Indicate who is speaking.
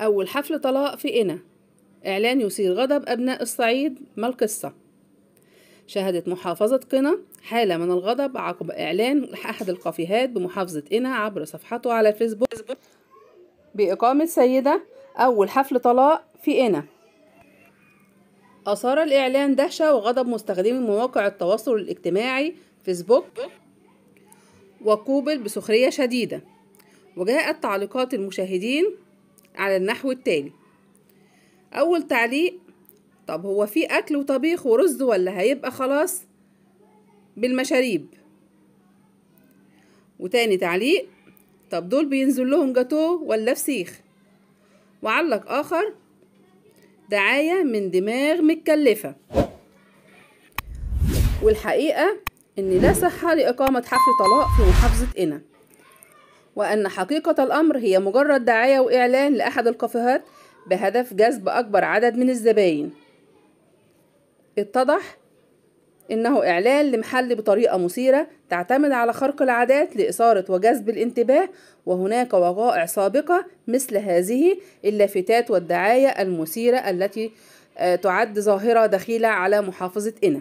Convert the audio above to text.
Speaker 1: أول حفل طلاق في إنا إعلان يثير غضب أبناء الصعيد ما القصة شهدت محافظة قنا حالة من الغضب عقب إعلان أحد القافيهات بمحافظة إنا عبر صفحته على الفيسبوك بإقامة سيدة أول حفل طلاق في إنا أثار الإعلان دهشة وغضب مستخدمي مواقع التواصل الاجتماعي فيسبوك وقوبل بسخرية شديدة وجاءت تعليقات المشاهدين على النحو التالي أول تعليق طب هو في أكل وطبيخ ورز ولا هيبقى خلاص بالمشاريب وتاني تعليق طب دول بينزل لهم جاتوه ولا فسيخ وعلق آخر دعاية من دماغ متكلفة والحقيقة إن لا صحة لإقامة حفل طلاق في محافظة إنا وأن حقيقة الأمر هي مجرد دعاية وإعلان لأحد الكافيهات بهدف جذب أكبر عدد من الزباين اتضح إنه إعلان لمحل بطريقة مثيرة تعتمد على خرق العادات لإثارة وجذب الانتباه وهناك وقائع سابقة مثل هذه اللافتات والدعاية المثيرة التي آه، تعد ظاهرة دخيلة على محافظة إنا